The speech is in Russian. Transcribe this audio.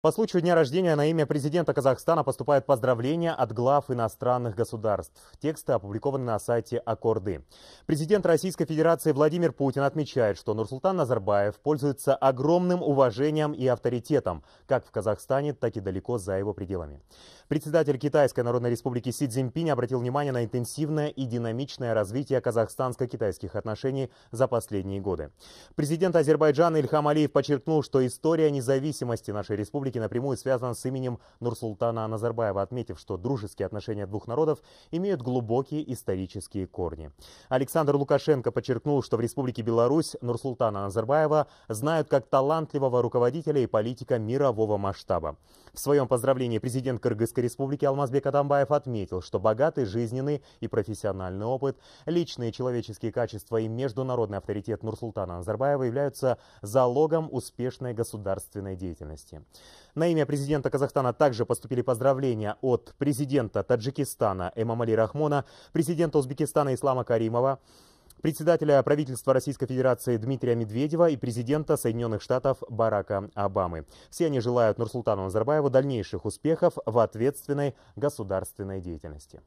По случаю дня рождения на имя президента Казахстана поступают поздравления от глав иностранных государств. Тексты опубликованы на сайте Аккорды. Президент Российской Федерации Владимир Путин отмечает, что Нурсултан Назарбаев пользуется огромным уважением и авторитетом, как в Казахстане, так и далеко за его пределами. Председатель Китайской Народной Республики Си Цзиньпинь обратил внимание на интенсивное и динамичное развитие казахстанско-китайских отношений за последние годы. Президент Азербайджана Ильхам Алиев подчеркнул, что история независимости нашей республики республики напрямую связан с именем Нурсултана Назарбаева, отметив, что дружеские отношения двух народов имеют глубокие исторические корни. Александр Лукашенко подчеркнул, что в Республике Беларусь Нурсултана Назарбаева знают как талантливого руководителя и политика мирового масштаба. В своем поздравлении президент Кыргызской республики Алмазбек Атамбаев отметил, что богатый жизненный и профессиональный опыт, личные человеческие качества и международный авторитет Нурсултана Назарбаева являются залогом успешной государственной деятельности. На имя президента Казахстана также поступили поздравления от президента Таджикистана Эмамали Рахмона, президента Узбекистана Ислама Каримова, председателя правительства Российской Федерации Дмитрия Медведева и президента Соединенных Штатов Барака Обамы. Все они желают Нурсултану Назарбаеву дальнейших успехов в ответственной государственной деятельности.